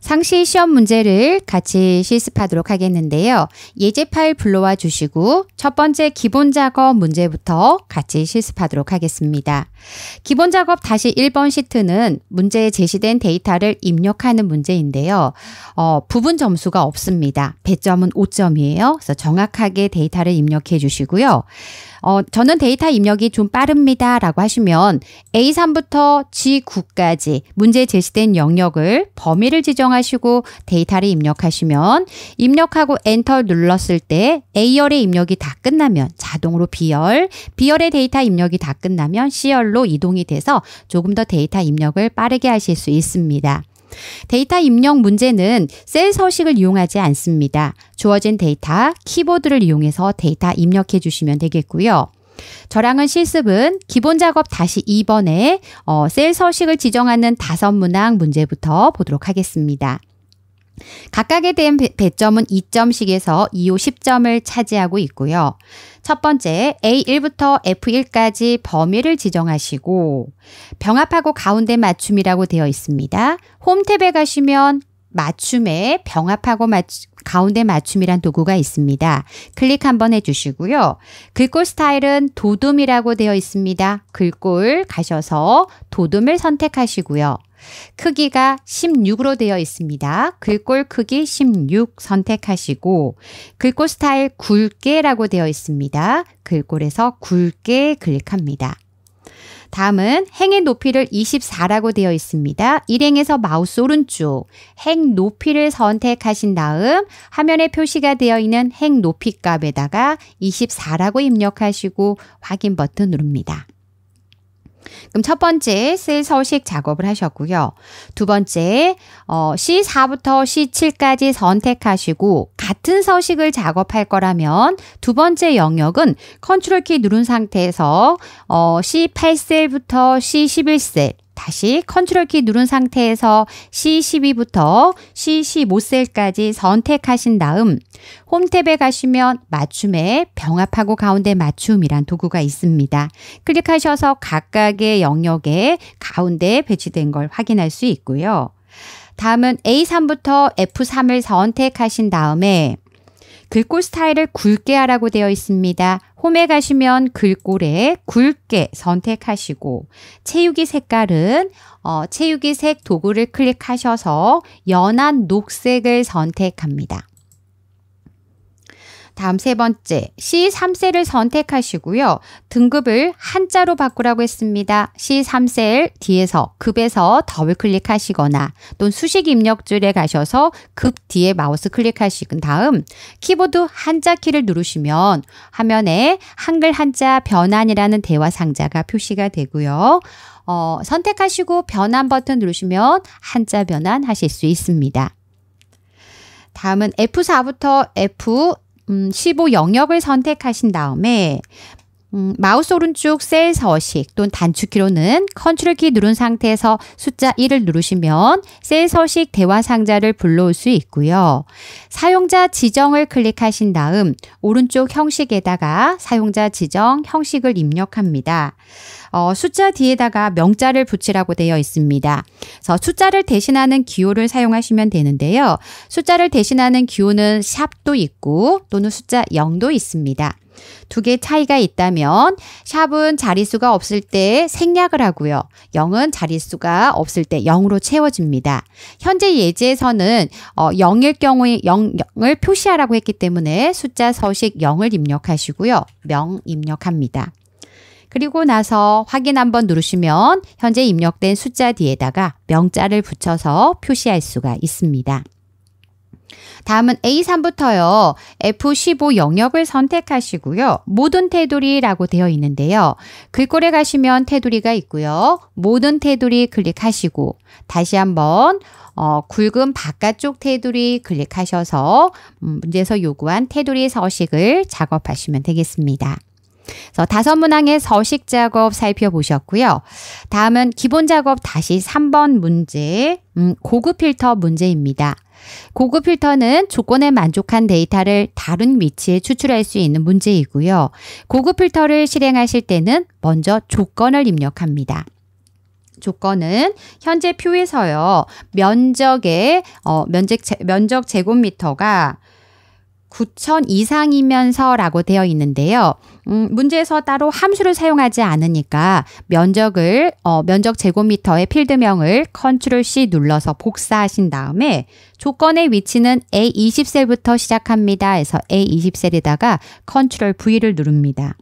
상시 시험 문제를 같이 실습하도록 하겠는데요. 예제 파일 불러와 주시고 첫 번째 기본 작업 문제부터 같이 실습하도록 하겠습니다. 기본 작업 다시 1번 시트는 문제에 제시된 데이터를 입력하는 문제인데요. 어, 부분 점수가 없습니다. 배점은 5점이에요. 그래서 정확하게 데이터를 입력해 주시고요. 어, 저는 데이터 입력이 좀 빠릅니다. 라고 하시면 A3부터 G9까지 문제에 제시된 영역을 범위를 지정하시고 데이터를 입력하시면 입력하고 엔터 눌렀을 때 A열의 입력이 다 끝나면 자동으로 B열, B열의 데이터 입력이 다 끝나면 C열로 이동이 돼서 조금 더 데이터 입력을 빠르게 하실 수 있습니다. 데이터 입력 문제는 셀 서식을 이용하지 않습니다. 주어진 데이터, 키보드를 이용해서 데이터 입력해 주시면 되겠고요. 저랑은 실습은 기본 작업 다시 2번에 어, 셀 서식을 지정하는 5 문항 문제부터 보도록 하겠습니다. 각각에 대한 배점은 2점씩에서 2호 10점을 차지하고 있고요. 첫 번째, A1부터 F1까지 범위를 지정하시고 병합하고 가운데 맞춤이라고 되어 있습니다. 홈탭에 가시면 맞춤에 병합하고 맞, 가운데 맞춤이란 도구가 있습니다. 클릭 한번 해주시고요. 글꼴 스타일은 도둠이라고 되어 있습니다. 글꼴 가셔서 도둠을 선택하시고요. 크기가 16으로 되어 있습니다. 글꼴 크기 16 선택하시고 글꼴 스타일 굵게라고 되어 있습니다. 글꼴에서 굵게 클릭합니다. 다음은 행의 높이를 24라고 되어 있습니다. 일행에서 마우스 오른쪽 행 높이를 선택하신 다음 화면에 표시가 되어 있는 행 높이 값에다가 24라고 입력하시고 확인 버튼 누릅니다. 그럼 첫 번째 셀 서식 작업을 하셨고요. 두 번째 어, C4부터 C7까지 선택하시고 같은 서식을 작업할 거라면 두 번째 영역은 컨트롤 키 누른 상태에서 어, C8셀부터 C11셀 다시 컨트롤 키 누른 상태에서 C12부터 C15셀까지 선택하신 다음 홈 탭에 가시면 맞춤에 병합하고 가운데 맞춤이란 도구가 있습니다. 클릭하셔서 각각의 영역에 가운데 배치된 걸 확인할 수 있고요. 다음은 A3부터 F3을 선택하신 다음에 글꼴 스타일을 굵게 하라고 되어 있습니다. 홈에 가시면 글꼴에 굵게 선택하시고 채유기 색깔은 어, 채유기 색 도구를 클릭하셔서 연한 녹색을 선택합니다. 다음 세 번째, C3셀을 선택하시고요. 등급을 한자로 바꾸라고 했습니다. C3셀 뒤에서 급에서 더블 클릭하시거나 또는 수식 입력 줄에 가셔서 급 뒤에 마우스 클릭하신 다음 키보드 한자 키를 누르시면 화면에 한글 한자 변환이라는 대화 상자가 표시가 되고요. 어, 선택하시고 변환 버튼 누르시면 한자 변환 하실 수 있습니다. 다음은 F4부터 F 음, 15 영역을 선택하신 다음에 음, 마우스 오른쪽 셀 서식 또는 단축키로는 컨트롤 키 누른 상태에서 숫자 1을 누르시면 셀 서식 대화 상자를 불러올 수 있고요. 사용자 지정을 클릭하신 다음 오른쪽 형식에다가 사용자 지정 형식을 입력합니다. 어, 숫자 뒤에다가 명자를 붙이라고 되어 있습니다. 그래서 숫자를 대신하는 기호를 사용하시면 되는데요. 숫자를 대신하는 기호는 샵도 있고 또는 숫자 0도 있습니다. 두개의 차이가 있다면 샵은 자릿수가 없을 때 생략을 하고요. 0은 자릿수가 없을 때 0으로 채워집니다. 현재 예제에서는 어, 0일 경우에 0, 을 표시하라고 했기 때문에 숫자 서식 0을 입력하시고요. 명 입력합니다. 그리고 나서 확인 한번 누르시면 현재 입력된 숫자 뒤에다가 명자를 붙여서 표시할 수가 있습니다. 다음은 A3부터요. F15 영역을 선택하시고요. 모든 테두리라고 되어 있는데요. 글꼴에 가시면 테두리가 있고요. 모든 테두리 클릭하시고 다시 한번 어, 굵은 바깥쪽 테두리 클릭하셔서 음, 문제에서 요구한 테두리 서식을 작업하시면 되겠습니다. 그래서 다섯 문항의 서식 작업 살펴보셨고요. 다음은 기본 작업 다시 3번 문제, 음, 고급 필터 문제입니다. 고급 필터는 조건에 만족한 데이터를 다른 위치에 추출할 수 있는 문제이고요. 고급 필터를 실행하실 때는 먼저 조건을 입력합니다. 조건은 현재 표에서요. 면적의 어, 면적, 제, 면적 제곱미터가 9,000 이상이면서라고 되어 있는데요. 음, 문제에서 따로 함수를 사용하지 않으니까 면적을 어, 면적 제곱미터의 필드명을 컨트롤 C 눌러서 복사하신 다음에 조건의 위치는 A20셀부터 시작합니다. 에서 A20셀에다가 컨트롤 V를 누릅니다.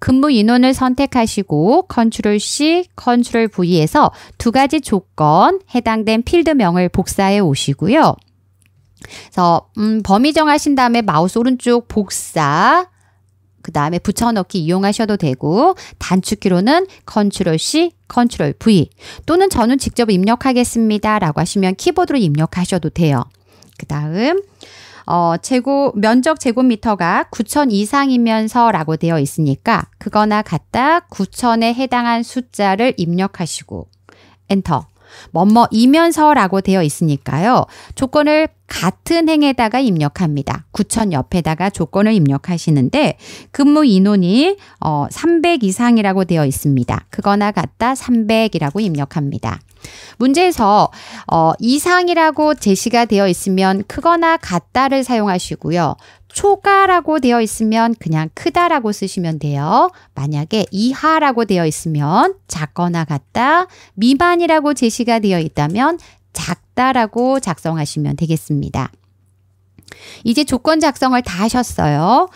근무 인원을 선택하시고 컨트롤 C, 컨트롤 V에서 두 가지 조건 해당된 필드명을 복사해 오시고요. 그래서 음, 범위 정하신 다음에 마우스 오른쪽 복사 그 다음에 붙여넣기 이용하셔도 되고 단축키로는 컨트롤 C, 컨트롤 V 또는 저는 직접 입력하겠습니다 라고 하시면 키보드로 입력하셔도 돼요. 그 다음 어, 제고, 면적 제곱미터가 9천 이상이면서 라고 되어 있으니까 그거나 같다 9천에 해당한 숫자를 입력하시고 엔터 뭐뭐이면서라고 되어 있으니까요. 조건을 같은 행에다가 입력합니다. 구천 옆에다가 조건을 입력하시는데 근무 인원이 어, 300 이상이라고 되어 있습니다. 그거나 같다 300이라고 입력합니다. 문제에서 어, 이상이라고 제시가 되어 있으면 크거나 같다를 사용하시고요. 초가라고 되어 있으면 그냥 크다라고 쓰시면 돼요. 만약에 이하라고 되어 있으면 작거나 같다, 미만이라고 제시가 되어 있다면 작다라고 작성하시면 되겠습니다. 이제 조건 작성을 다 하셨어요.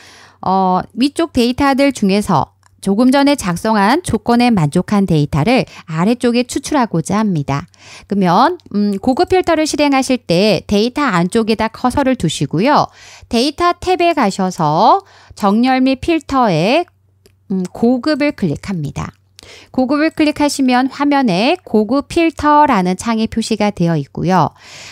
어, 위쪽 데이터들 중에서 조금 전에 작성한 조건에 만족한 데이터를 아래쪽에 추출하고자 합니다. 그러면 음, 고급 필터를 실행하실 때 데이터 안쪽에다 커서를 두시고요. 데이터 탭에 가셔서 정렬 및 필터에 음, 고급을 클릭합니다. 고급을 클릭하시면 화면에 고급 필터라는 창이 표시가 되어 있고요.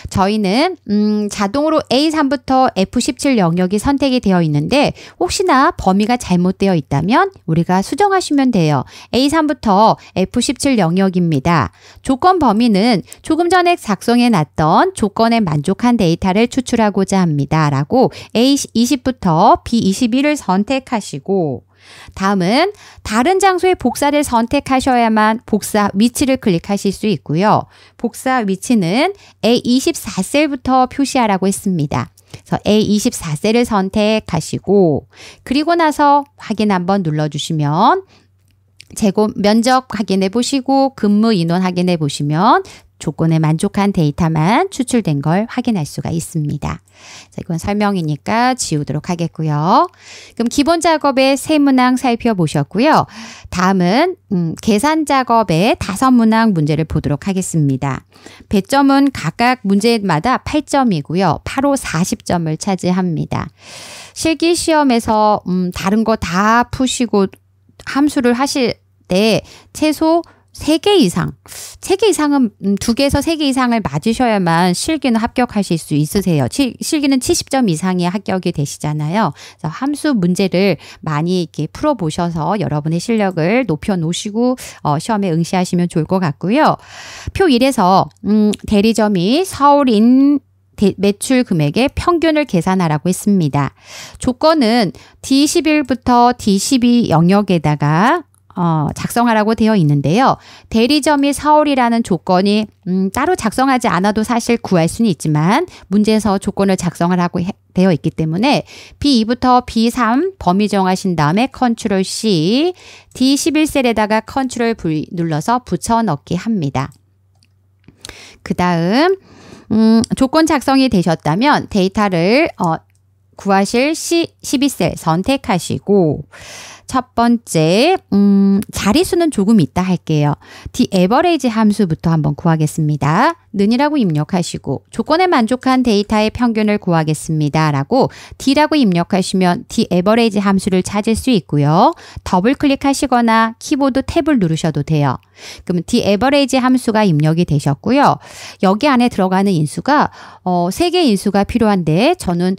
저희는 음, 자동으로 A3부터 F17 영역이 선택이 되어 있는데 혹시나 범위가 잘못되어 있다면 우리가 수정하시면 돼요. A3부터 F17 영역입니다. 조건 범위는 조금 전에 작성해 놨던 조건에 만족한 데이터를 추출하고자 합니다. 라고 A20부터 B21을 선택하시고 다음은 다른 장소의 복사를 선택하셔야만 복사 위치를 클릭하실 수 있고요. 복사 위치는 A24셀부터 표시하라고 했습니다. 그래서 A24셀을 선택하시고 그리고 나서 확인 한번 눌러주시면 제곱 면적 확인해 보시고 근무 인원 확인해 보시면 조건에 만족한 데이터만 추출된 걸 확인할 수가 있습니다. 이건 설명이니까 지우도록 하겠고요. 그럼 기본 작업의 세 문항 살펴보셨고요. 다음은 음, 계산 작업의 다섯 문항 문제를 보도록 하겠습니다. 배점은 각각 문제마다 8점이고요. 8호 40점을 차지합니다. 실기 시험에서 음, 다른 거 다 푸시고 함수를 하실 때 최소 3개 이상, 세개 이상은 음, 두개에서3개 이상을 맞으셔야만 실기는 합격하실 수 있으세요. 치, 실기는 70점 이상이 합격이 되시잖아요. 그래서 함수 문제를 많이 이렇게 풀어보셔서 여러분의 실력을 높여놓으시고 어, 시험에 응시하시면 좋을 것 같고요. 표 1에서 음, 대리점이 서울인 매출 금액의 평균을 계산하라고 했습니다. 조건은 D11부터 D12 영역에다가 어, 작성하라고 되어 있는데요. 대리점이 서울이라는 조건이 음, 따로 작성하지 않아도 사실 구할 수는 있지만 문제에서 조건을 작성을 하고 해, 되어 있기 때문에 B2부터 B3 범위 정하신 다음에 컨트롤 C, D11셀에다가 컨트롤 V 눌러서 붙여넣기 합니다. 그 다음 음, 조건 작성이 되셨다면 데이터를 어, 구하실 C12셀 선택하시고 첫 번째, 음, 자리수는 조금 있다 할게요. the average 함수부터 한번 구하겠습니다. 는이라고 입력하시고 조건에 만족한 데이터의 평균을 구하겠습니다. 라고 D라고 입력하시면 D average 함수를 찾을 수 있고요. 더블 클릭하시거나 키보드 탭을 누르셔도 돼요. 그럼 D average 함수가 입력이 되셨고요. 여기 안에 들어가는 인수가 어, 3개 인수가 필요한데 저는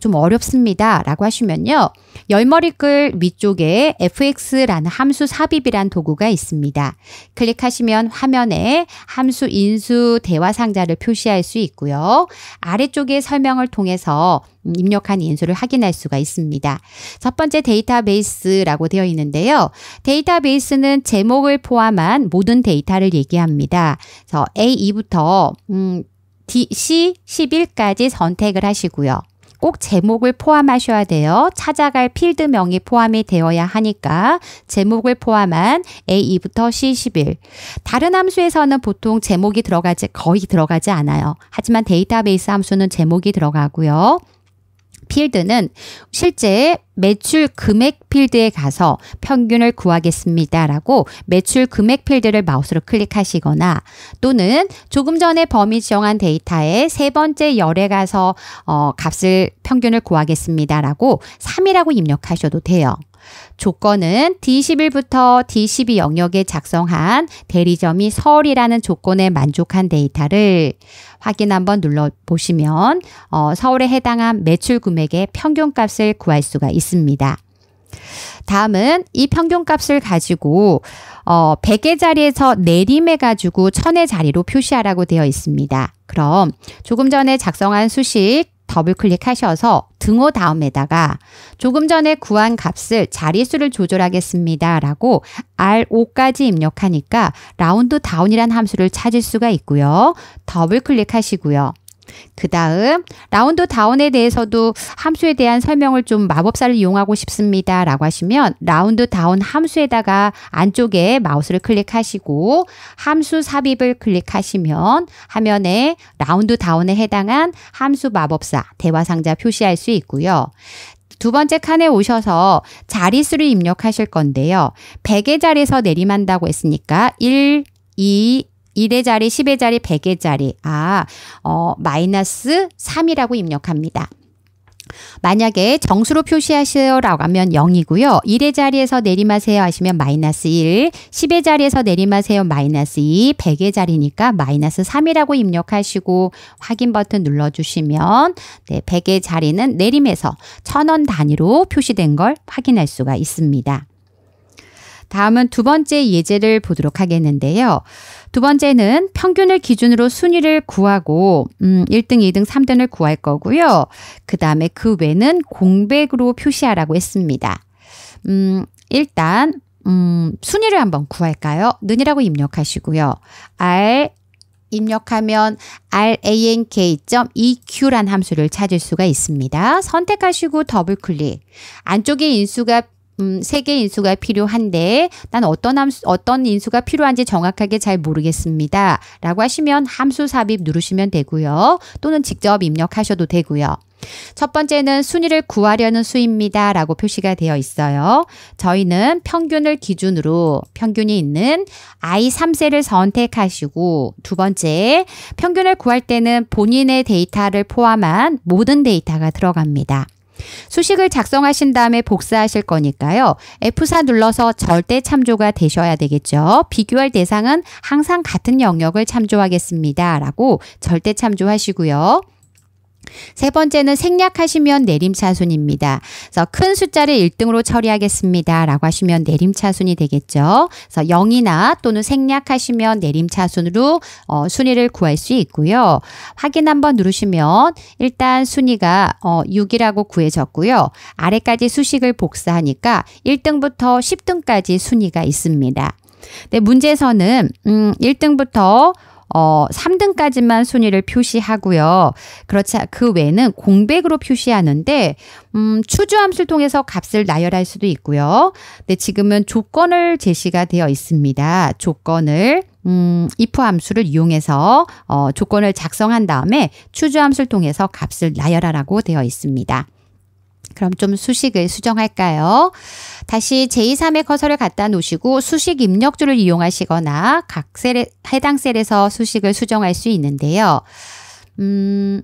좀 어렵습니다. 라고 하시면요. 열머리글 위쪽에 fx라는 함수 삽입이란 도구가 있습니다. 클릭하시면 화면에 함수 인수 대화 상자를 표시할 수 있고요. 아래쪽에 설명을 통해서 입력한 인수를 확인할 수가 있습니다. 첫 번째 데이터베이스라고 되어 있는데요. 데이터베이스는 제목을 포함한 모든 데이터를 얘기합니다. 그래서 A2부터 음, D, C11까지 선택을 하시고요. 꼭 제목을 포함하셔야 돼요. 찾아갈 필드명이 포함이 되어야 하니까 제목을 포함한 A2부터 C11. 다른 함수에서는 보통 제목이 들어가지 거의 들어가지 않아요. 하지만 데이터베이스 함수는 제목이 들어가고요. 필드는 실제 매출 금액 필드에 가서 평균을 구하겠습니다. 라고 매출 금액 필드를 마우스로 클릭하시거나 또는 조금 전에 범위 지정한 데이터의 세 번째 열에 가서 어, 값을 평균을 구하겠습니다. 라고 3이라고 입력하셔도 돼요. 조건은 D11부터 D12 영역에 작성한 대리점이 서울이라는 조건에 만족한 데이터를 확인 한번 눌러보시면 어, 서울에 해당한 매출 금액의 평균값을 구할 수가 있습니다. 다음은 이 평균값을 가지고 어, 100의 자리에서 내림해 가지고 1000의 자리로 표시하라고 되어 있습니다. 그럼 조금 전에 작성한 수식 더블 클릭하셔서 등호 다음에다가 조금 전에 구한 값을 자리수를 조절하겠습니다. 라고 R5까지 입력하니까 라운드 다운이란 함수를 찾을 수가 있고요. 더블 클릭하시고요. 그 다음 라운드 다운에 대해서도 함수에 대한 설명을 좀 마법사를 이용하고 싶습니다. 라고 하시면 라운드 다운 함수에다가 안쪽에 마우스를 클릭하시고 함수 삽입을 클릭하시면 화면에 라운드 다운에 해당한 함수 마법사 대화 상자 표시할 수 있고요. 두 번째 칸에 오셔서 자릿수를 입력하실 건데요. 100의 자리에서 내림한다고 했으니까 1, 2, 1의 자리, 10의 자리, 100의 자리. 아, 어, 마이너스 3이라고 입력합니다. 만약에 정수로 표시하시라고 하면 0이고요. 1의 자리에서 내림하세요 하시면 마이너스 1, 10의 자리에서 내림하세요 마이너스 2, 100의 자리니까 마이너스 3이라고 입력하시고 확인 버튼 눌러주시면 네, 100의 자리는 내림에서 1원 단위로 표시된 걸 확인할 수가 있습니다. 다음은 두 번째 예제를 보도록 하겠는데요. 두 번째는 평균을 기준으로 순위를 구하고 음, 1등, 2등, 3등을 구할 거고요. 그 다음에 그 외는 공백으로 표시하라고 했습니다. 음, 일단 음, 순위를 한번 구할까요? 눈이라고 입력하시고요. R 입력하면 rank.eq란 함수를 찾을 수가 있습니다. 선택하시고 더블클릭. 안쪽에 인수가 음, 세 개 인수가 필요한데 난 어떤 함수, 어떤 인수가 필요한지 정확하게 잘 모르겠습니다. 라고 하시면 함수 삽입 누르시면 되고요. 또는 직접 입력하셔도 되고요. 첫 번째는 순위를 구하려는 수입니다. 라고 표시가 되어 있어요. 저희는 평균을 기준으로 평균이 있는 I3세를 선택하시고 두 번째 평균을 구할 때는 본인의 데이터를 포함한 모든 데이터가 들어갑니다. 수식을 작성하신 다음에 복사하실 거니까요. F4 눌러서 절대 참조가 되셔야 되겠죠. 비교할 대상은 항상 같은 영역을 참조하겠습니다. 라고 절대 참조하시고요. 세 번째는 생략하시면 내림차순입니다. 그래서 큰 숫자를 1등으로 처리하겠습니다. 라고 하시면 내림차순이 되겠죠. 그래서 0이나 또는 생략하시면 내림차순으로 어, 순위를 구할 수 있고요. 확인 한번 누르시면 일단 순위가 어, 6이라고 구해졌고요. 아래까지 수식을 복사하니까 1등부터 10등까지 순위가 있습니다. 근 문제에서는 음, 1등부터 어, 3등까지만 순위를 표시하고요. 그렇지 그 외는 에 공백으로 표시하는데 음, 추주 함수를 통해서 값을 나열할 수도 있고요. 근데 지금은 조건을 제시가 되어 있습니다. 조건을 음, if 함수를 이용해서 어, 조건을 작성한 다음에 추주 함수를 통해서 값을 나열하라고 되어 있습니다. 그럼 좀 수식을 수정할까요? 다시 제2, 3의 커서를 갖다 놓으시고 수식 입력줄을 이용하시거나 각 셀에, 해당 셀에서 수식을 수정할 수 있는데요. 음,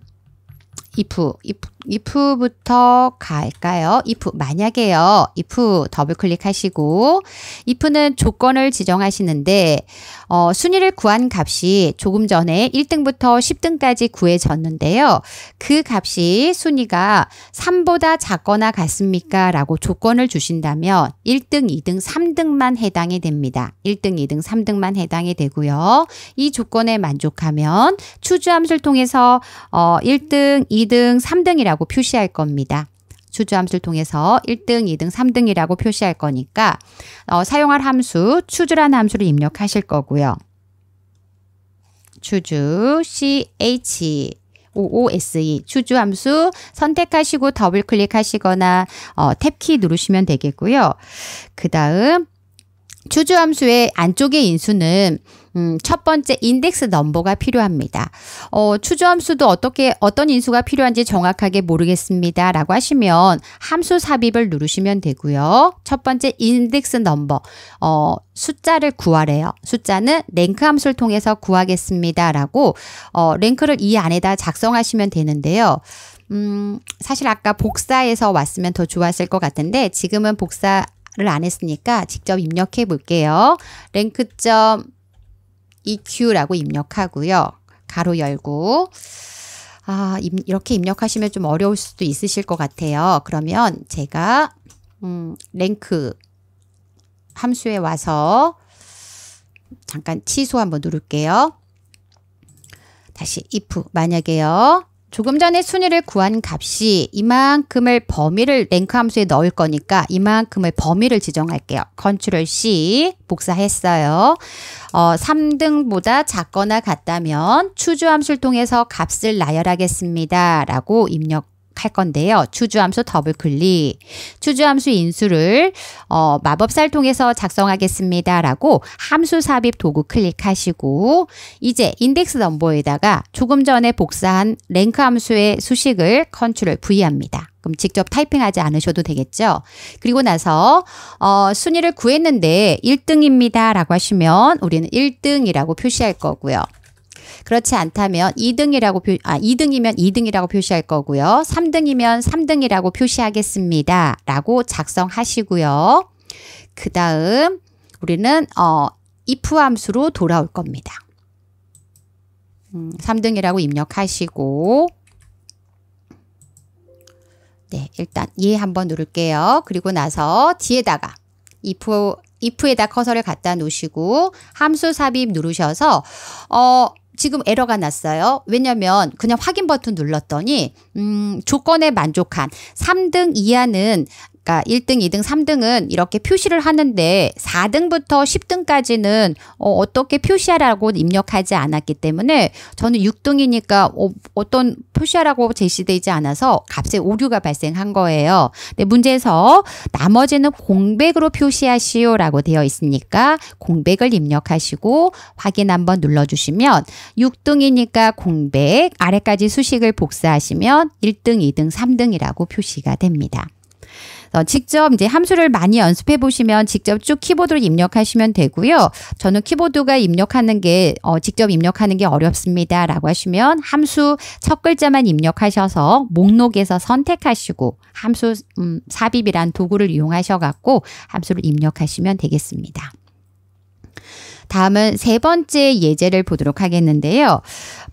if, if if부터 갈까요? if 만약에요. if 더블 클릭하시고 if는 조건을 지정하시는데 어, 순위를 구한 값이 조금 전에 1등부터 10등까지 구해졌는데요. 그 값이 순위가 3보다 작거나 같습니까? 라고 조건을 주신다면 1등, 2등, 3등만 해당이 됩니다. 1등, 2등, 3등만 해당이 되고요. 이 조건에 만족하면 추주 함수를 통해서 어, 1등, 2등, 3등이라고 1이라고 표시할 겁니다. 추주 함수를 통해서 1등, 2등, 3등이라고 표시할 거니까 어, 사용할 함수 추주라는 함수를 입력하실 거고요. 추주 ch OOSE 추주 함수 선택하시고 더블 클릭하시거나 어, 탭키 누르시면 되겠고요. 그 다음 추주 함수의 안쪽의 인수는 음, 첫 번째 인덱스 넘버가 필요합니다. 어, 추주함수도 어떻게 어떤 인수가 필요한지 정확하게 모르겠습니다라고 하시면 함수 삽입을 누르시면 되고요. 첫 번째 인덱스 넘버 어, 숫자를 구하래요. 숫자는 랭크 함수를 통해서 구하겠습니다라고 어, 랭크를 이 안에다 작성하시면 되는데요. 음, 사실 아까 복사해서 왔으면 더 좋았을 것 같은데 지금은 복사를 안 했으니까 직접 입력해 볼게요. 랭크점 EQ라고 입력하고요. 가로 열고 아, 이렇게 입력하시면 좀 어려울 수도 있으실 것 같아요. 그러면 제가 음, 랭크 함수에 와서 잠깐 취소 한번 누를게요. 다시 if 만약에요. 조금 전에 순위를 구한 값이 이만큼을 범위를 랭크 함수에 넣을 거니까 이만큼을 범위를 지정할게요. 컨트롤 C 복사했어요. 어, 3등보다 작거나 같다면 추주 함수를 통해서 값을 나열하겠습니다. 라고 입력 할 건데요. 추주함수 더블 클릭. 추주함수 인수를 어, 마법사를 통해서 작성하겠습니다라고 함수 삽입 도구 클릭하시고 이제 인덱스 넘버에다가 조금 전에 복사한 랭크 함수의 수식을 컨트롤 V 합니다. 그럼 직접 타이핑하지 않으셔도 되겠죠. 그리고 나서 어, 순위를 구했는데 1등입니다라고 하시면 우리는 1등이라고 표시할 거고요. 그렇지 않다면 2등이라고 표, 아, 2등이면 2등이라고 표시할 거고요. 3등이면 3등이라고 표시하겠습니다. 라고 작성하시고요. 그 다음 우리는 어, if 함수로 돌아올 겁니다. 음, 3등이라고 입력하시고 네, 일단 예 한번 누를게요. 그리고 나서 뒤에다가 if if에다 커서를 갖다 놓으시고 함수 삽입 누르셔서 어 지금 에러가 났어요. 왜냐면 그냥 확인 버튼 눌렀더니 음, 조건에 만족한 3등 이하는 그러니까 1등, 2등, 3등은 이렇게 표시를 하는데 4등부터 10등까지는 어, 떻게 표시하라고 입력하지 않았기 때문에 저는 6등이니까 어, 떤 표시하라고 제시되지 않아서 값에 오류가 발생한 거예요. 근데 문제에서 나머지는 공백으로 표시하시오라고 되어 있으니까 공백을 입력하시고 확인 한번 눌러주시면 6등이니까 공백 아래까지 수식을 복사하시면 1등, 2등, 3등이라고 표시가 됩니다. 어, 직접 이제 함수를 많이 연습해 보시면 직접 쭉 키보드로 입력하시면 되고요. 저는 키보드가 입력하는 게 어, 직접 입력하는 게 어렵습니다라고 하시면 함수 첫 글자만 입력하셔서 목록에서 선택하시고 함수 음, 삽입이란 도구를 이용하셔 갖고 함수를 입력하시면 되겠습니다. 다음은 세 번째 예제를 보도록 하겠는데요.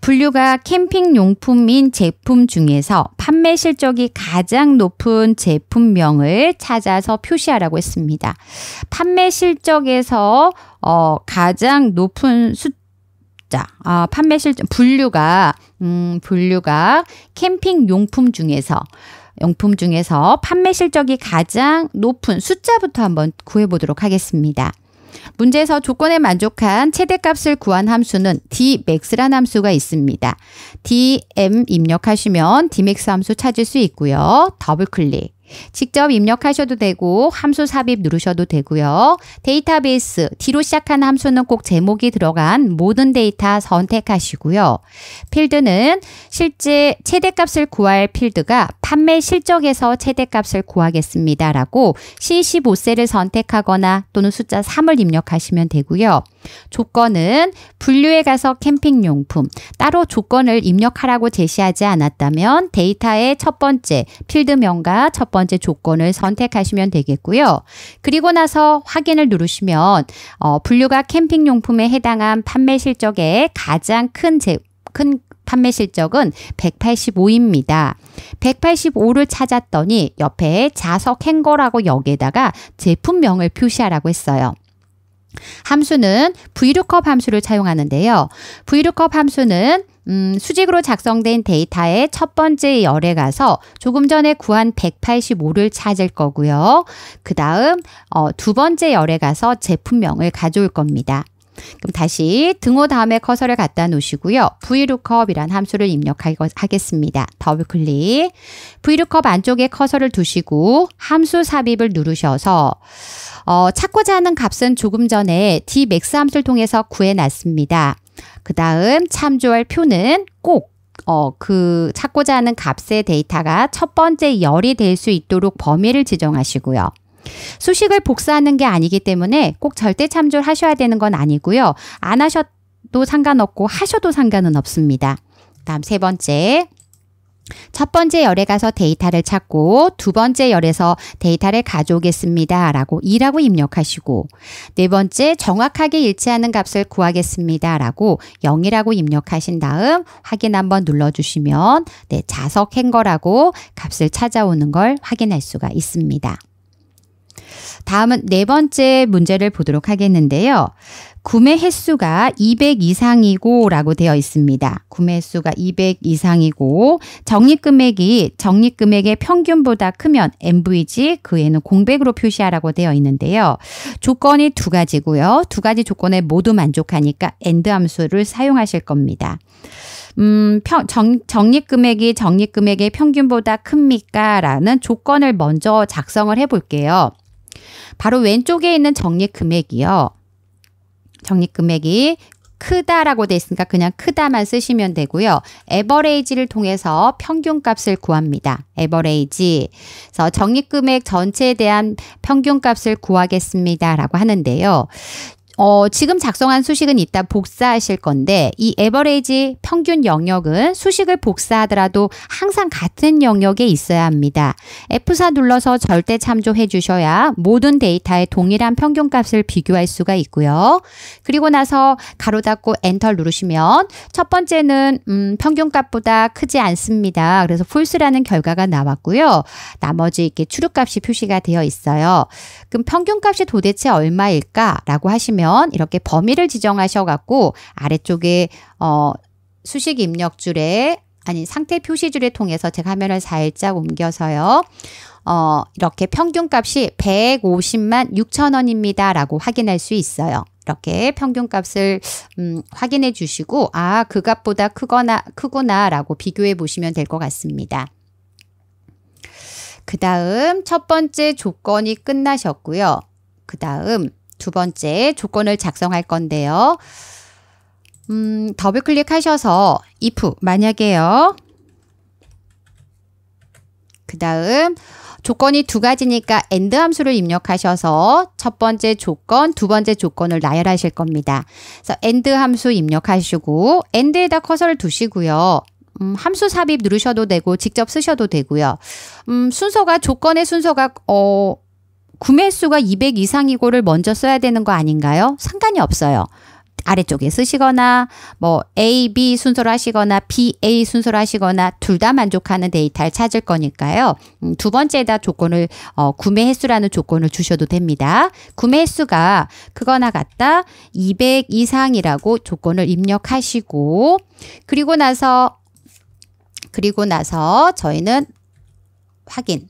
분류가 캠핑 용품인 제품 중에서 판매 실적이 가장 높은 제품명을 찾아서 표시하라고 했습니다. 판매 실적에서 어, 가장 높은 숫 자, 아, 판매 실적 분류가 음, 분류가 캠핑 용품 중에서 용품 중에서 판매 실적이 가장 높은 숫자부터 한번 구해 보도록 하겠습니다. 문제에서 조건에 만족한 최대값을 구한 함수는 dmax란 함수가 있습니다. dm 입력하시면 dmax 함수 찾을 수 있고요. 더블클릭. 직접 입력하셔도 되고 함수 삽입 누르셔도 되고요. 데이터베이스 D로 시작하는 함수는 꼭 제목이 들어간 모든 데이터 선택하시고요. 필드는 실제 최대값을 구할 필드가 판매 실적에서 최대값을 구하겠습니다라고 C15셀을 선택하거나 또는 숫자 3을 입력하시면 되고요. 조건은 분류에 가서 캠핑 용품 따로 조건을 입력하라고 제시하지 않았다면 데이터의 첫 번째 필드명과 첫 번째 조건을 선택하시면 되겠고요. 그리고 나서 확인을 누르시면 어, 분류가 캠핑 용품에 해당한 판매 실적의 가장 큰 제, 큰 판매 실적은 185입니다. 185를 찾았더니 옆에 자석 행거라고 여기에다가 제품명을 표시하라고 했어요. 함수는 vlookup 함수를 사용하는데요. vlookup 함수는 음, 수직으로 작성된 데이터의 첫 번째 열에 가서 조금 전에 구한 185를 찾을 거고요. 그 다음 어, 두 번째 열에 가서 제품명을 가져올 겁니다. 그럼 다시 등호 다음에 커서를 갖다 놓으시고요. vlookup이란 함수를 입력하겠습니다. 더블 클릭. vlookup 안쪽에 커서를 두시고 함수 삽입을 누르셔서 어, 찾고자 하는 값은 조금 전에 dmax 함수를 통해서 구해놨습니다. 그 다음 참조할 표는 꼭 어, 그 찾고자 하는 값의 데이터가 첫 번째 열이 될 수 있도록 범위를 지정하시고요. 수식을 복사하는 게 아니기 때문에 꼭 절대 참조하셔야 를 되는 건 아니고요. 안 하셔도 상관없고 하셔도 상관은 없습니다. 다음 세 번째. 첫 번째 열에 가서 데이터를 찾고 두 번째 열에서 데이터를 가져오겠습니다. 라고 2라고 입력하시고 네 번째 정확하게 일치하는 값을 구하겠습니다. 라고 0이라고 입력하신 다음 확인 한번 눌러주시면 네, 자석 행거라고 값을 찾아오는 걸 확인할 수가 있습니다. 다음은 네 번째 문제를 보도록 하겠는데요. 구매 횟수가 200 이상이고 라고 되어 있습니다. 구매 횟수가 200 이상이고 적립금액이 적립금액의 평균보다 크면 MVG 그에는 공백으로 표시하라고 되어 있는데요. 조건이 두 가지고요. 두 가지 조건에 모두 만족하니까 AND 함수를 사용하실 겁니다. 음, 평, 정, 적립금액이 적립금액의 평균보다 큽니까? 라는 조건을 먼저 작성을 해볼게요. 바로 왼쪽에 있는 적립 금액이요. 적립 금액이 크다라고 돼 있으니까 그냥 크다만 쓰시면 되고요. 에버레이지를 통해서 평균값을 구합니다. 에버레이지. 그래서 적립금액 전체에 대한 평균값을 구하겠습니다라고 하는데요. 어, 지금 작성한 수식은 이따 복사하실 건데 이 에버레이지 평균 영역은 수식을 복사하더라도 항상 같은 영역에 있어야 합니다. F4 눌러서 절대 참조해 주셔야 모든 데이터의 동일한 평균값을 비교할 수가 있고요. 그리고 나서 가로 닫고 엔터 누르시면 첫 번째는 음, 평균값보다 크지 않습니다. 그래서 false라는 결과가 나왔고요. 나머지 이렇게 추류값이 표시가 되어 있어요. 그럼 평균값이 도대체 얼마일까라고 하시면 보면 이렇게 범위를 지정하셔갖고 아래쪽에 어, 수식 입력 줄에 아니 상태 표시 줄을 통해서 제가 화면을 살짝 옮겨서요. 어, 이렇게 평균값이 150만 6천 원입니다. 라고 확인할 수 있어요. 이렇게 평균값을 음, 확인해 주시고 아 그 값보다 크거나 크구나 라고 비교해 보시면 될 것 같습니다. 그 다음 첫 번째 조건이 끝나셨고요. 그 다음 두 번째 조건을 작성할 건데요. 음, 더블 클릭하셔서 if 만약에요. 그 다음 조건이 두 가지니까 and 함수를 입력하셔서 첫 번째 조건, 두 번째 조건을 나열하실 겁니다. 그래서 and 함수 입력하시고 and에다 커서를 두시고요. 음, 함수 삽입 누르셔도 되고 직접 쓰셔도 되고요. 음, 순서가 조건의 순서가 어 구매수가 200 이상이고를 먼저 써야 되는 거 아닌가요? 상관이 없어요. 아래쪽에 쓰시거나 뭐 A, B 순서로 하시거나 B, A 순서로 하시거나 둘 다 만족하는 데이터를 찾을 거니까요. 음, 두 번째에다 조건을 어, 구매 횟수라는 조건을 주셔도 됩니다. 구매 횟수가 그거나 같다 200 이상이라고 조건을 입력하시고 그리고 나서 그리고 나서 저희는 확인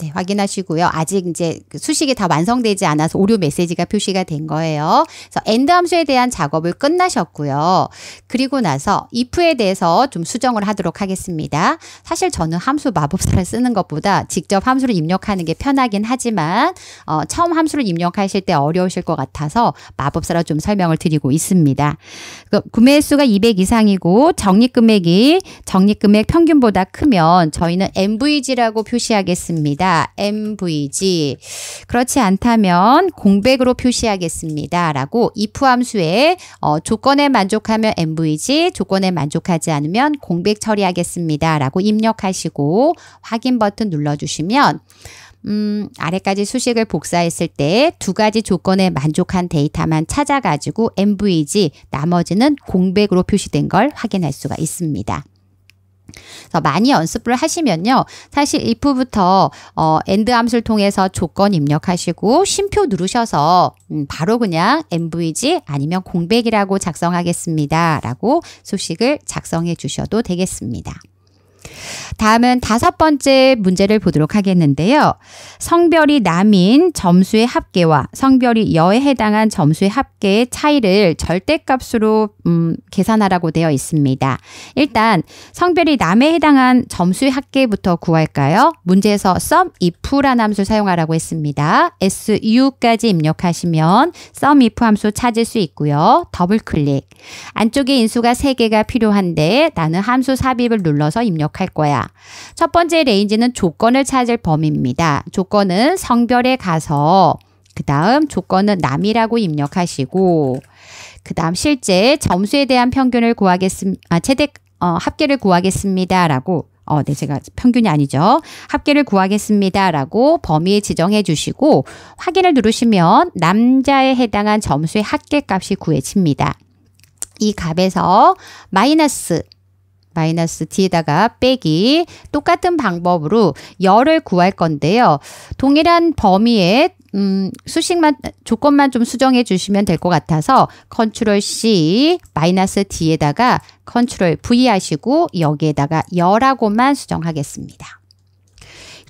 네, 확인하시고요. 아직 이제 그 수식이 다 완성되지 않아서 오류 메시지가 표시가 된 거예요. 그래서 엔드 함수에 대한 작업을 끝나셨고요. 그리고 나서 if에 대해서 좀 수정을 하도록 하겠습니다. 사실 저는 함수 마법사를 쓰는 것보다 직접 함수를 입력하는 게 편하긴 하지만 어, 처음 함수를 입력하실 때 어려우실 것 같아서 마법사로 좀 설명을 드리고 있습니다. 그 구매수가200 이상이고 적립금액이 적립금액 평균보다 크면 저희는 MVG라고 표시하겠습니다. 표시니다 MVG. 그렇지 않다면 공백으로 표시하겠습니다. 라고 if 함수에 어, 조건에 만족하면 MVG, 조건에 만족하지 않으면 공백 처리하겠습니다. 라고 입력하시고 확인 버튼 눌러주시면 음, 아래까지 수식을 복사했을 때 두 가지 조건에 만족한 데이터만 찾아가지고 MVG 나머지는 공백으로 표시된 걸 확인할 수가 있습니다. 많이 연습을 하시면요. 사실 if부터 어, and 함수를 통해서 조건 입력하시고 쉼표 누르셔서 음, 바로 그냥 mvg 아니면 공백이라고 작성하겠습니다. 라고 소식을 작성해 주셔도 되겠습니다. 다음은 다섯 번째 문제를 보도록 하겠는데요. 성별이 남인 점수의 합계와 성별이 여에 해당한 점수의 합계의 차이를 절대값으로 음, 계산하라고 되어 있습니다. 일단 성별이 남에 해당한 점수의 합계부터 구할까요? 문제에서 sum if라는 함수 사용하라고 했습니다. su까지 입력하시면 sum if 함수 찾을 수 있고요. 더블 클릭. 안쪽에 인수가 세개가 필요한데 나는 함수 삽입을 눌러서 입력할 할 거야. 첫 번째 레인지는 조건을 찾을 범위입니다. 조건은 성별에 가서 그 다음 조건은 남이라고 입력하시고 그 다음 실제 점수에 대한 평균을 구하겠습니다. 아, 최대 어, 합계를 구하겠습니다. 라고 어, 네, 제가 평균이 아니죠. 합계를 구하겠습니다. 라고 범위에 지정해 주시고 확인을 누르시면 남자에 해당한 점수의 합계 값이 구해집니다. 이 값에서 마이너스 마이너스 뒤에다가 빼기 똑같은 방법으로 열을 구할 건데요. 동일한 범위에 음, 수식만 조건만 좀 수정해 주시면 될 것 같아서 컨트롤 C 마이너스 D에다가 컨트롤 V 하시고 여기에다가 열하고만 수정하겠습니다.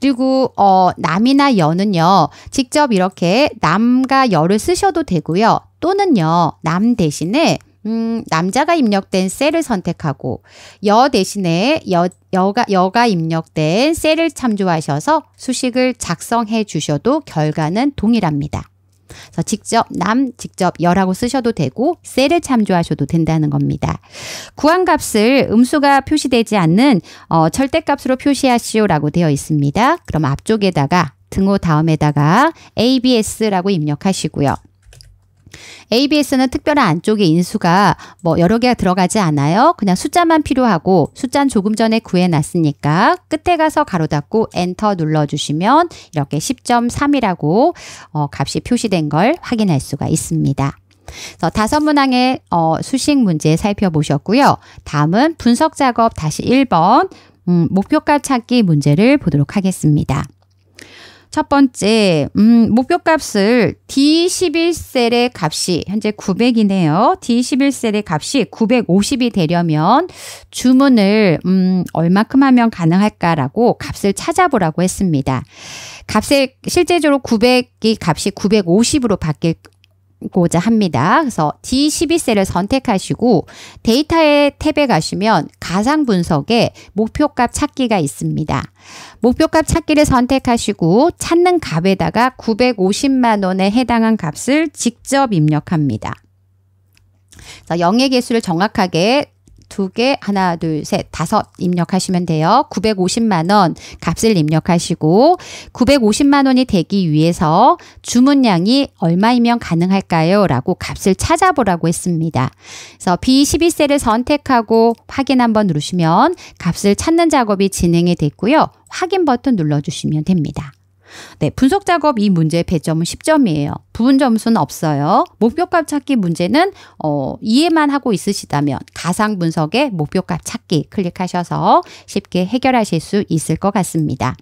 그리고 어, 남이나 여는요. 직접 이렇게 남과 열을 쓰셔도 되고요. 또는요. 남 대신에 음, 남자가 입력된 셀을 선택하고 여 대신에 여, 여가, 여가 입력된 셀을 참조하셔서 수식을 작성해 주셔도 결과는 동일합니다. 그래서 직접 남, 직접 여라고 쓰셔도 되고 셀을 참조하셔도 된다는 겁니다. 구한 값을 음수가 표시되지 않는 어, 절대값으로 표시하시오라고 되어 있습니다. 그럼 앞쪽에다가 등호 다음에다가 abs라고 입력하시고요. ABS는 특별한 안쪽에 인수가 뭐 여러 개가 들어가지 않아요. 그냥 숫자만 필요하고 숫자는 조금 전에 구해놨으니까 끝에 가서 가로 닫고 엔터 눌러주시면 이렇게 10.3이라고 어, 값이 표시된 걸 확인할 수가 있습니다. 그래서 다섯 문항의 어, 수식 문제 살펴보셨고요. 다음은 분석 작업 다시 1번 음, 목표값 찾기 문제를 보도록 하겠습니다. 첫 번째, 음, 목표값을 D11셀의 값이 현재 900이네요. D11셀의 값이 950이 되려면 주문을 음, 얼마큼 하면 가능할까라고 값을 찾아보라고 했습니다. 값을 실제적으로 900이 값이 950으로 바뀔 고자 합니다. 그래서 D12셀을 선택하시고 데이터의 탭에 가시면 가상 분석에 목표값 찾기가 있습니다. 목표값 찾기를 선택하시고 찾는 값에다가 950만 원에 해당한 값을 직접 입력합니다. 영의 개수를 정확하게 두 개, 하나, 둘, 셋, 다섯 입력하시면 돼요. 950만 원 값을 입력하시고 950만 원이 되기 위해서 주문량이 얼마이면 가능할까요? 라고 값을 찾아보라고 했습니다. 그래서 b 1 2셀을 선택하고 확인 한번 누르시면 값을 찾는 작업이 진행이 됐고요. 확인 버튼 눌러주시면 됩니다. 네, 분석 작업 이 문제 의 배점은 10점이에요. 부분 점수는 없어요. 목표값 찾기 문제는 어, 이해만 하고 있으시다면 가상 분석의 목표값 찾기 클릭하셔서 쉽게 해결하실 수 있을 것 같습니다.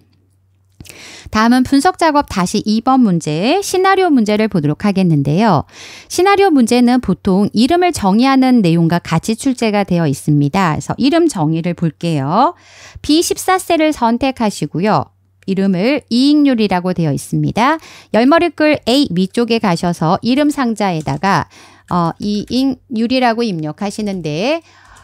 다음은 분석 작업 다시 2번 문제, 시나리오 문제를 보도록 하겠는데요. 시나리오 문제는 보통 이름을 정의하는 내용과 같이 출제가 되어 있습니다. 그래서 이름 정의를 볼게요. B14셀을 선택하시고요. 이름을 이익률이라고 되어 있습니다. 열머리 글 A 위쪽에 가셔서 이름 상자에다가 어, 이익률이라고 입력하시는데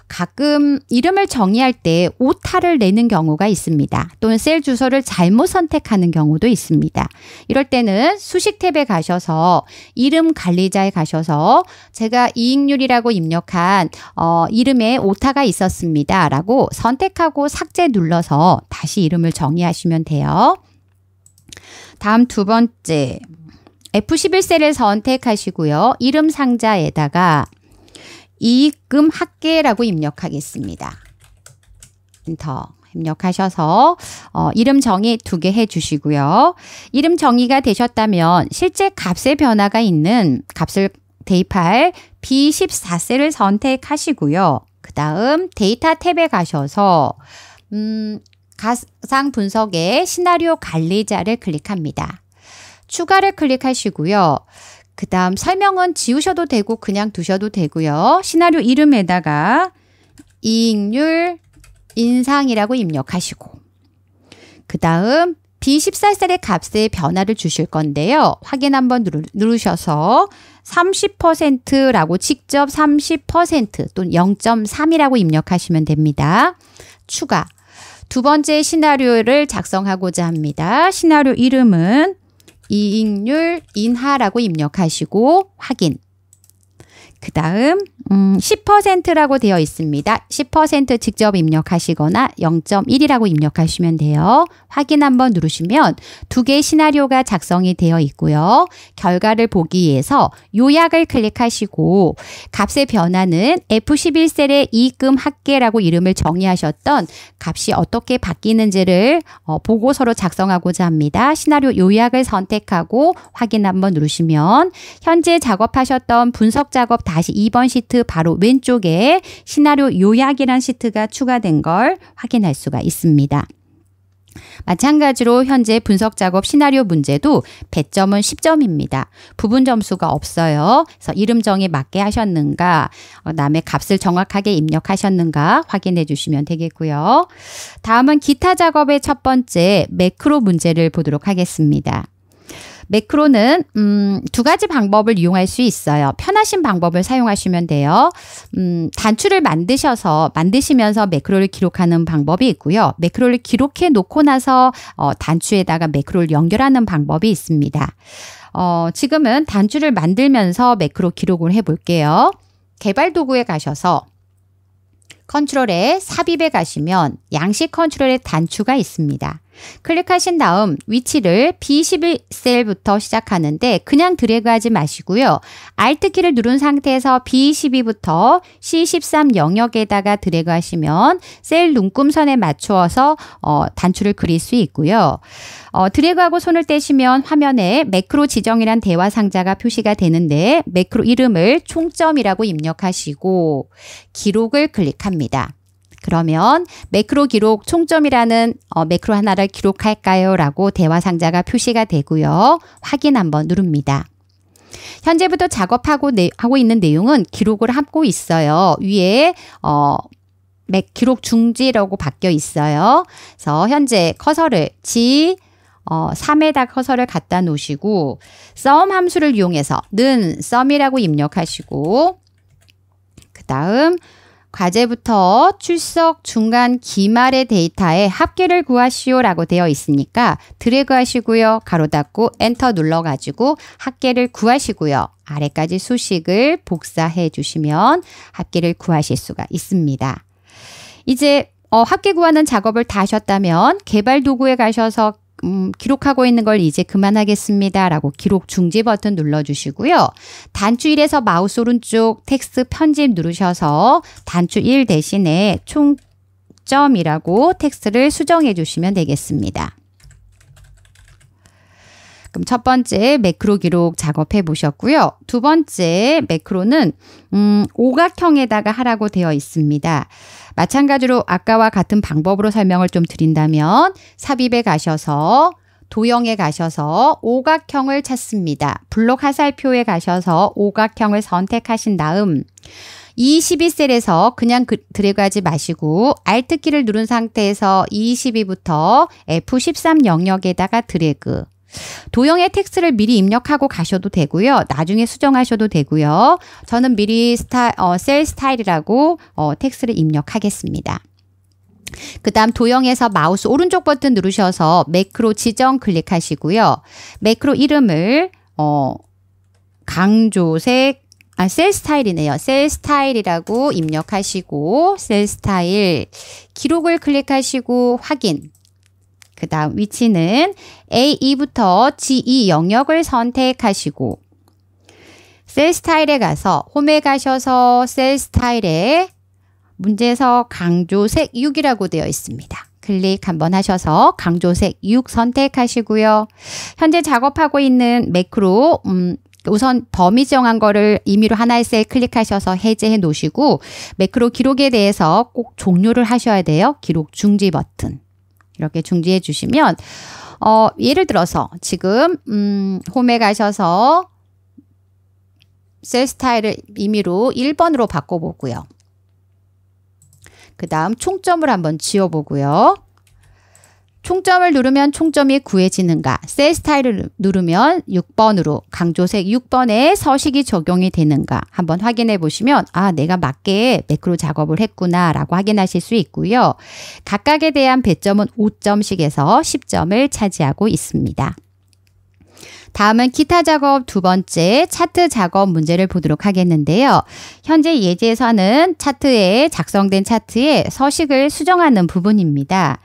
가끔 이름을 정의할 때 오타를 내는 경우가 있습니다. 또는 셀 주소를 잘못 선택하는 경우도 있습니다. 이럴 때는 수식 탭에 가셔서 이름 관리자에 가셔서 제가 이익률이라고 입력한 어, 이름에 오타가 있었습니다. 라고 선택하고 삭제 눌러서 다시 이름을 정의하시면 돼요. 다음 두 번째 F11셀을 선택하시고요. 이름 상자에다가 이익금 합계라고 입력하겠습니다. 엔터 입력하셔서 어, 이름 정의 두 개 해주시고요. 이름 정의가 되셨다면 실제 값의 변화가 있는 값을 대입할 B14셀을 선택하시고요. 그 다음 데이터 탭에 가셔서 음, 가상 분석의 시나리오 관리자를 클릭합니다. 추가를 클릭하시고요. 그 다음 설명은 지우셔도 되고 그냥 두셔도 되고요. 시나리오 이름에다가 이익률 인상이라고 입력하시고 그 다음 B14셀의 값의 변화를 주실 건데요. 확인 한번 누르, 셔서 30%라고 직접 30% 또는 0.3이라고 입력하시면 됩니다. 추가 두 번째 시나리오를 작성하고자 합니다. 시나리오 이름은 이익률 인하라고 입력하시고 확인. 그 다음 음, 10%라고 되어 있습니다. 10% 직접 입력하시거나 0.1이라고 입력하시면 돼요. 확인 한번 누르시면 두 개의 시나리오가 작성이 되어 있고요. 결과를 보기 위해서 요약을 클릭하시고 값의 변화는 F11셀의 이익금 합계라고 이름을 정의하셨던 값이 어떻게 바뀌는지를 어, 보고서로 작성하고자 합니다. 시나리오 요약을 선택하고 확인 한번 누르시면 현재 작업하셨던 분석 작업 다시 2번 시트 바로 왼쪽에 시나리오 요약이란 시트가 추가된 걸 확인할 수가 있습니다. 마찬가지로 현재 분석 작업 시나리오 문제도 배점은 10점입니다. 부분 점수가 없어요. 그래서 이름정에 맞게 하셨는가, 어, 남의 값을 정확하게 입력하셨는가 확인해 주시면 되겠고요. 다음은 기타 작업의 첫 번째 매크로 문제를 보도록 하겠습니다. 매크로는 음, 두 가지 방법을 이용할 수 있어요. 편하신 방법을 사용하시면 돼요. 음, 단추를 만드셔서 만드시면서 매크로를 기록하는 방법이 있고요. 매크로를 기록해 놓고 나서 어, 단추에다가 매크로를 연결하는 방법이 있습니다. 어, 지금은 단추를 만들면서 매크로 기록을 해 볼게요. 개발 도구에 가셔서 컨트롤에 삽입에 가시면 양식 컨트롤의 단추가 있습니다. 클릭하신 다음 위치를 B11셀부터 시작하는데 그냥 드래그하지 마시고요. Alt키를 누른 상태에서 B12부터 C13 영역에다가 드래그하시면 셀 눈금선에 맞추어서 어, 단추를 그릴 수 있고요. 어, 드래그하고 손을 떼시면 화면에 매크로 지정이란 대화 상자가 표시가 되는데 매크로 이름을 총점이라고 입력하시고 기록을 클릭합니다. 그러면 매크로 기록 총점이라는 어, 매크로 하나를 기록할까요? 라고 대화 상자가 표시가 되고요. 확인 한번 누릅니다. 현재부터 작업하고 내, 하고 있는 내용은 기록을 하고 있어요. 위에 어, 맥 기록 중지라고 바뀌어 있어요. 그래서 현재 커서를 G 어, 3에다 커서를 갖다 놓으시고 sum 함수를 이용해서 는 sum이라고 입력하시고 그 다음 과제부터 출석 중간 기말의 데이터에 합계를 구하시오라고 되어 있으니까 드래그 하시고요. 가로 닫고 엔터 눌러가지고 합계를 구하시고요. 아래까지 수식을 복사해 주시면 합계를 구하실 수가 있습니다. 이제 어, 합계 구하는 작업을 다 하셨다면 개발 도구에 가셔서 음, 기록하고 있는 걸 이제 그만하겠습니다라고 기록 중지 버튼 눌러주시고요. 단추 1에서 마우스 오른쪽 텍스트 편집 누르셔서 단추 1 대신에 총점이라고 텍스트를 수정해 주시면 되겠습니다. 그럼 첫 번째 매크로 기록 작업해 보셨고요. 두 번째 매크로는 음, 오각형에다가 하라고 되어 있습니다. 마찬가지로 아까와 같은 방법으로 설명을 좀 드린다면 삽입에 가셔서 도형에 가셔서 오각형을 찾습니다. 블록 화살표에 가셔서 오각형을 선택하신 다음 22셀에서 그냥 그, 드래그하지 마시고 Alt키를 누른 상태에서 22부터 F13 영역에다가 드래그 도형의 텍스트를 미리 입력하고 가셔도 되고요. 나중에 수정하셔도 되고요. 저는 미리 스타, 어, 셀 스타일이라고 어, 텍스트를 입력하겠습니다. 그 다음 도형에서 마우스 오른쪽 버튼 누르셔서 매크로 지정 클릭하시고요. 매크로 이름을 어, 강조색 아, 셀 스타일이네요. 셀 스타일이라고 입력하시고 셀 스타일 기록을 클릭하시고 확인 그 다음 위치는 A2부터 G2 e 영역을 선택하시고 셀 스타일에 가서 홈에 가셔서 셀 스타일에 문제에서 강조색 6이라고 되어 있습니다. 클릭 한번 하셔서 강조색 6 선택하시고요. 현재 작업하고 있는 매크로 음, 우선 범위 정한 거를 임의로 하나의 셀 클릭하셔서 해제해 놓으시고 매크로 기록에 대해서 꼭 종료를 하셔야 돼요. 기록 중지 버튼. 이렇게 중지해 주시면 어, 예를 들어서 지금 음, 홈에 가셔서 셀 스타일을 임의로 1번으로 바꿔보고요. 그 다음 총점을 한번 지워보고요 총점을 누르면 총점이 구해지는가? 셀 스타일을 누르면 6번으로 강조색 6번에 서식이 적용이 되는가? 한번 확인해 보시면 아 내가 맞게 매크로 작업을 했구나 라고 확인하실 수 있고요. 각각에 대한 배점은 5점씩에서 10점을 차지하고 있습니다. 다음은 기타 작업 두 번째 차트 작업 문제를 보도록 하겠는데요. 현재 예제에서는 차트에 작성된 차트에 서식을 수정하는 부분입니다.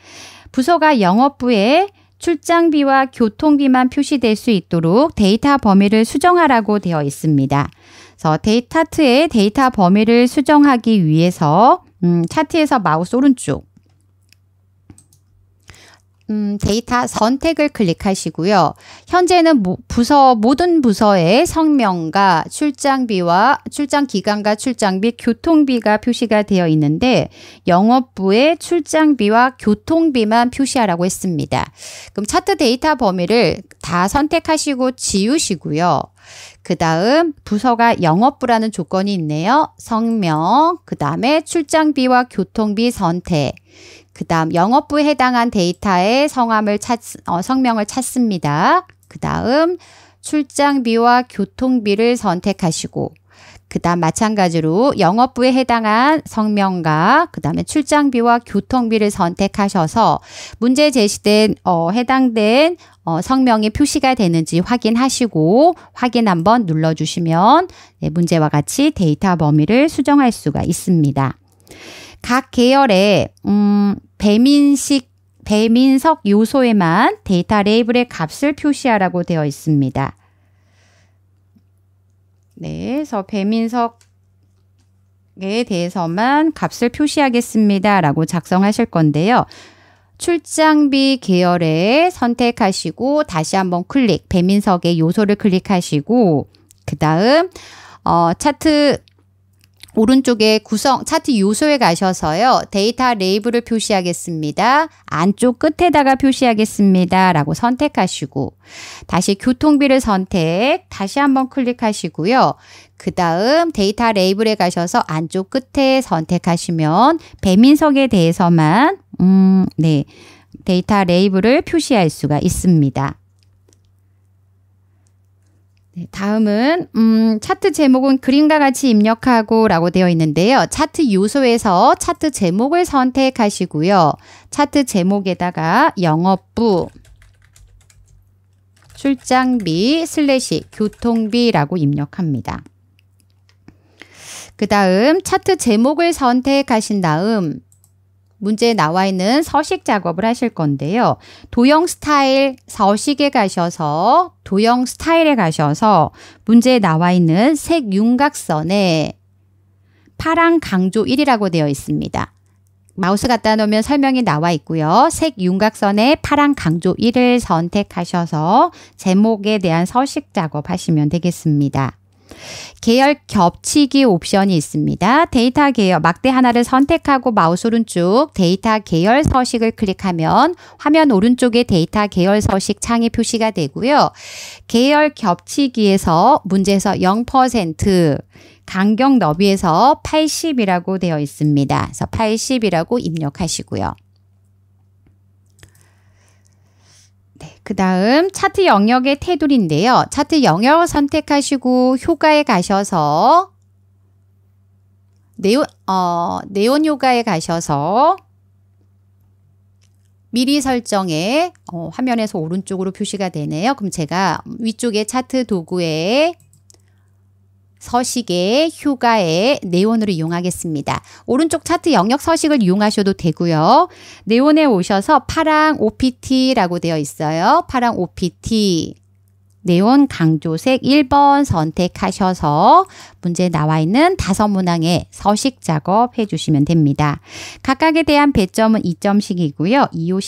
부서가 영업부에 출장비와 교통비만 표시될 수 있도록 데이터 범위를 수정하라고 되어 있습니다. 그래서 데이터 트의 데이터 범위를 수정하기 위해서 음, 차트에서 마우스 오른쪽 음, 데이터 선택을 클릭하시고요. 현재는 부서 모든 부서의 성명과 출장비와 출장 기간과 출장비, 교통비가 표시가 되어 있는데 영업부의 출장비와 교통비만 표시하라고 했습니다. 그럼 차트 데이터 범위를 다 선택하시고 지우시고요. 그 다음 부서가 영업부라는 조건이 있네요. 성명, 그 다음에 출장비와 교통비 선택, 그 다음 영업부에 해당한 데이터의 성함을 찾, 어, 성명을 찾습니다. 그 다음 출장비와 교통비를 선택하시고 그 다음 마찬가지로 영업부에 해당한 성명과 그 다음에 출장비와 교통비를 선택하셔서 문제 제시된 어, 해당된 어, 성명이 표시가 되는지 확인하시고 확인 한번 눌러주시면 네, 문제와 같이 데이터 범위를 수정할 수가 있습니다. 각 계열의 음, 배민식 배민석 요소에만 데이터 레이블의 값을 표시하라고 되어 있습니다. 네, 그래서 배민석에 대해서만 값을 표시하겠습니다. 라고 작성하실 건데요. 출장비 계열에 선택하시고 다시 한번 클릭, 배민석의 요소를 클릭하시고 그 다음 어, 차트 오른쪽에 구성 차트 요소에 가셔서요. 데이터 레이블을 표시하겠습니다. 안쪽 끝에다가 표시하겠습니다. 라고 선택하시고 다시 교통비를 선택 다시 한번 클릭하시고요. 그 다음 데이터 레이블에 가셔서 안쪽 끝에 선택하시면 배민석에 대해서만 음, 네 데이터 레이블을 표시할 수가 있습니다. 네, 다음은 음, 차트 제목은 그림과 같이 입력하고라고 되어 있는데요. 차트 요소에서 차트 제목을 선택하시고요. 차트 제목에다가 영업부 출장비 슬래시 교통비라고 입력합니다. 그 다음 차트 제목을 선택하신 다음 문제에 나와 있는 서식 작업을 하실 건데요. 도형 스타일 서식에 가셔서 도형 스타일에 가셔서 문제에 나와 있는 색 윤곽선에 파랑 강조 1이라고 되어 있습니다. 마우스 갖다 놓으면 설명이 나와 있고요. 색 윤곽선에 파랑 강조 1을 선택하셔서 제목에 대한 서식 작업 하시면 되겠습니다. 계열 겹치기 옵션이 있습니다. 데이터 계열 막대 하나를 선택하고 마우스 오른쪽 데이터 계열 서식을 클릭하면 화면 오른쪽에 데이터 계열 서식 창이 표시가 되고요. 계열 겹치기에서 문제에서 0% 간격 너비에서 80이라고 되어 있습니다. 그래서 80이라고 입력하시고요. 그 다음 차트 영역의 테두리인데요. 차트 영역 선택하시고 효과에 가셔서 네온, 어, 네온 효과에 가셔서 미리 설정에 어, 화면에서 오른쪽으로 표시가 되네요. 그럼 제가 위쪽에 차트 도구에 서식의 휴가의 네온으로 이용하겠습니다. 오른쪽 차트 영역 서식을 이용하셔도 되고요. 네온에 오셔서 파랑 OPT라고 되어 있어요. 파랑 OPT 네온 강조색 1번 선택하셔서 문제에 나와 있는 다섯 문항의 서식 작업 해주시면 됩니다. 각각에 대한 배점은 2점씩이고요. 2호